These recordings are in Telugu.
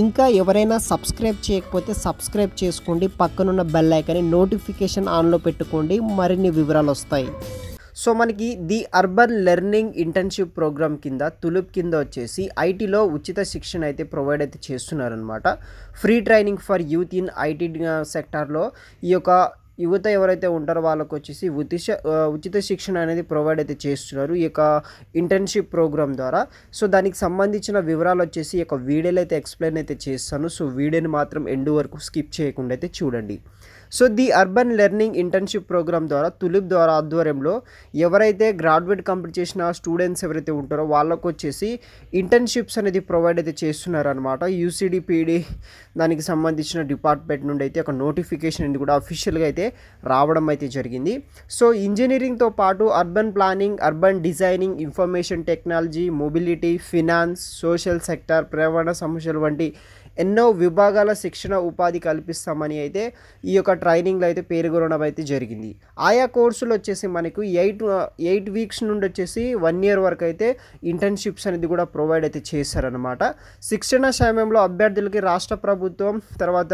ఇంకా ఎవరైనా సబ్స్క్రైబ్ చేయకపోతే సబ్స్క్రైబ్ చేసుకోండి పక్కనున్న బెల్ ఐకాన్ని నోటిఫికేషన్ ఆన్లో పెట్టుకోండి మరిన్ని వివరాలు వస్తాయి సో మనకి the urban learning internship program కింద తులుప్ కింద వచ్చేసి ఐటీలో ఉచిత శిక్షణ అయితే ప్రొవైడ్ అయితే చేస్తున్నారనమాట free training for youth in IT సెక్టార్లో ఈ యొక్క యువత ఎవరైతే ఉంటారో వాళ్ళకు వచ్చేసి ఉచిత ఉచిత శిక్షణ అనేది ప్రొవైడ్ అయితే చేస్తున్నారు ఈ యొక్క ఇంటర్న్షిప్ ప్రోగ్రామ్ ద్వారా సో దానికి సంబంధించిన వివరాలు వచ్చేసి ఈ యొక్క వీడియోలు అయితే ఎక్స్ప్లెయిన్ అయితే చేస్తాను సో వీడియోని మాత్రం ఎండు వరకు స్కిప్ చేయకుండా అయితే చూడండి so the urban learning internship program ద్వారా తులిప్ ద్వారా ఆధ్వర్యంలో ఎవరైతే గ్రాడ్యుయేట్ కంప్లీట్ చేసిన స్టూడెంట్స్ ఎవరైతే ఉంటారో వాళ్ళకు వచ్చేసి ఇంటర్న్షిప్స్ అనేది ప్రొవైడ్ అయితే చేస్తున్నారనమాట యూసీడీపీడీ దానికి సంబంధించిన డిపార్ట్మెంట్ నుండి అయితే ఒక నోటిఫికేషన్ అనేది కూడా అఫీషియల్గా అయితే రావడం అయితే జరిగింది సో ఇంజనీరింగ్తో పాటు urban planning urban designing information technology mobility finance social sector పర్యావరణ సమస్యలు వంటి ఎన్నో విభాగాల శిక్షణ ఉపాధి కల్పిస్తామని అయితే ఈ యొక్క ట్రైనింగ్లో అయితే పేరుగొనడం అయితే జరిగింది ఆయా కోర్సులు వచ్చేసి మనకు ఎయిట్ ఎయిట్ వీక్స్ నుండి వచ్చేసి వన్ ఇయర్ వరకు అయితే ఇంటర్న్షిప్స్ అనేది కూడా ప్రొవైడ్ అయితే చేశారనమాట శిక్షణ సమయంలో అభ్యర్థులకి రాష్ట్ర ప్రభుత్వం తర్వాత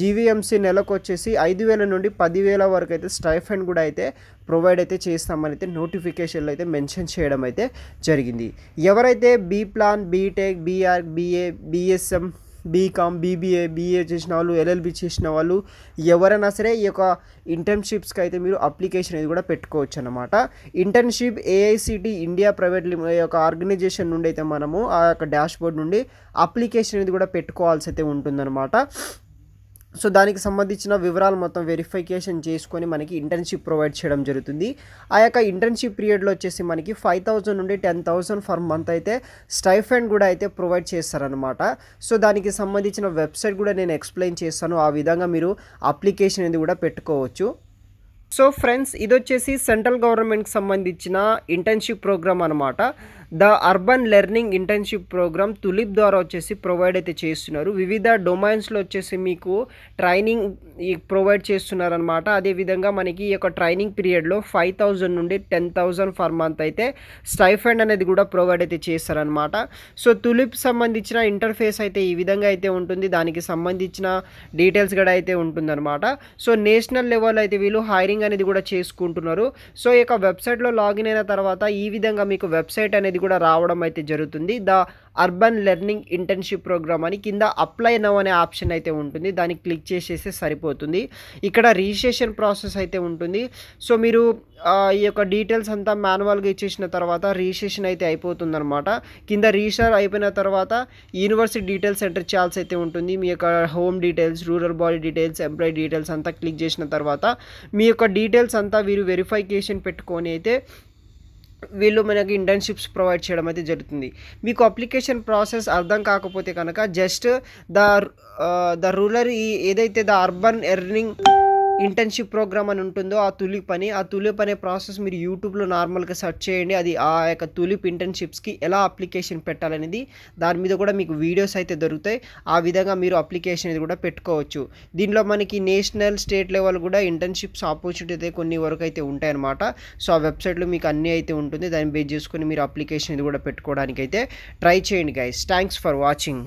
జీవీఎంసీ నెలకు వచ్చేసి ఐదు వేల నుండి పదివేల వరకు అయితే స్టైఫండ్ కూడా అయితే ప్రొవైడ్ అయితే చేస్తామని అయితే నోటిఫికేషన్లో అయితే మెన్షన్ చేయడం అయితే జరిగింది ఎవరైతే B plan BTech BR BA BSM BCom BBA BA చేసిన వాళ్ళు ఎల్ఎల్బి చేసిన వాళ్ళు ఎవరైనా సరే ఈ యొక్క ఇంటర్న్షిప్స్కి అయితే మీరు అప్లికేషన్ అనేది కూడా పెట్టుకోవచ్చు అనమాట ఇంటర్న్షిప్ ఏఐసిటి ఇండియా ప్రైవేట్ యొక్క ఆర్గనైజేషన్ నుండి అయితే మనము ఆ యొక్క డాష్ బోర్డ్ నుండి అప్లికేషన్ అనేది కూడా పెట్టుకోవాల్సి అయితే ఉంటుందన్నమాట సో దానికి సంబంధించిన వివరాలు మొత్తం వెరిఫికేషన్ చేసుకొని మనకి ఇంటర్న్షిప్ ప్రొవైడ్ చేయడం జరుగుతుంది ఆ యొక్క ఇంటర్న్షిప్ పీరియడ్లో వచ్చేసి మనకి ఫైవ్ థౌసండ్ నుండి టెన్ థౌజండ్ ఫర్ మంత్ అయితే స్టైఫెన్ కూడా అయితే ప్రొవైడ్ చేస్తారనమాట సో దానికి సంబంధించిన వెబ్సైట్ కూడా నేను ఎక్స్ప్లెయిన్ చేస్తాను ఆ విధంగా మీరు అప్లికేషన్ అనేది కూడా పెట్టుకోవచ్చు సో ఫ్రెండ్స్ ఇది వచ్చేసి సెంట్రల్ గవర్నమెంట్కి సంబంధించిన ఇంటర్న్షిప్ ప్రోగ్రామ్ అనమాట the urban learning internship program TULIP ద్వారా వచ్చేసి ప్రొవైడ్ అయితే చేస్తున్నారు వివిధ డొమైన్స్లో వచ్చేసి మీకు ట్రైనింగ్ ప్రొవైడ్ చేస్తున్నారనమాట అదేవిధంగా మనకి ఈ యొక్క ట్రైనింగ్ పీరియడ్లో ఫైవ్ థౌజండ్ నుండి టెన్ థౌజండ్ ఫర్ మంత్ అయితే స్టైఫండ్ అనేది కూడా ప్రొవైడ్ అయితే చేస్తారనమాట సో తులిప్ సంబంధించిన ఇంటర్ఫేస్ అయితే ఈ విధంగా అయితే ఉంటుంది దానికి సంబంధించిన డీటెయిల్స్ కూడా అయితే ఉంటుందన్నమాట సో నేషనల్ లెవెల్ అయితే వీళ్ళు హైరింగ్ అనేది కూడా చేసుకుంటున్నారు సో ఈ యొక్క వెబ్సైట్లో లాగిన్ అయిన తర్వాత ఈ విధంగా మీకు వెబ్సైట్ అనేది అది కూడా రావడం అయితే జరుగుతుంది the urban learning internship program అని కింద అప్లై నవ్ అనే ఆప్షన్ అయితే ఉంటుంది దాన్ని క్లిక్ చేసేస్తే సరిపోతుంది ఇక్కడ రిజిస్ట్రేషన్ ప్రాసెస్ అయితే ఉంటుంది సో మీరు ఈ యొక్క డీటెయిల్స్ అంతా మాన్యువల్గా ఇచ్చేసిన తర్వాత రిజిస్ట్రేషన్ అయితే అయిపోతుందనమాట కింద రిజిస్టర్ అయిపోయిన తర్వాత యూనివర్సిటీ డీటెయిల్స్ ఎంటర్ చేయాల్సి అయితే ఉంటుంది మీ యొక్క home details rural body details employee details అంతా క్లిక్ చేసిన తర్వాత మీ యొక్క డీటెయిల్స్ అంతా వీరు వెరిఫికేషన్ పెట్టుకొని అయితే వీళ్ళు మనకి ఇంటర్న్షిప్స్ ప్రొవైడ్ చేయడం అయితే జరుగుతుంది మీకు అప్లికేషన్ ప్రాసెస్ అర్థం కాకపోతే కనుక జస్ట్ ద ద రూరల్ ఏదైతే the urban earning internship program అని ఉంటుందో ఆ తులిప్ అని ఆ తులిప్ అనే ప్రాసెస్ మీరు యూట్యూబ్లో నార్మల్గా సెర్చ్ చేయండి అది ఆ యొక్క తులిప్ ఇంటర్న్షిప్స్కి ఎలా అప్లికేషన్ పెట్టాలనేది దాని మీద కూడా మీకు వీడియోస్ అయితే దొరుకుతాయి ఆ విధంగా మీరు అప్లికేషన్ అనేది కూడా పెట్టుకోవచ్చు దీనిలో మనకి నేషనల్ స్టేట్ లెవెల్ కూడా ఇంటర్న్షిప్స్ ఆపర్చునిటీ అయితే కొన్ని వరకు అయితే ఉంటాయన్నమాట సో ఆ వెబ్సైట్లో మీకు అన్నీ అయితే ఉంటుంది దాన్ని బేస్ చేసుకొని మీరు అప్లికేషన్ ఇది కూడా పెట్టుకోవడానికి అయితే ట్రై చేయండి గైస్ థ్యాంక్స్ ఫర్ వాచింగ్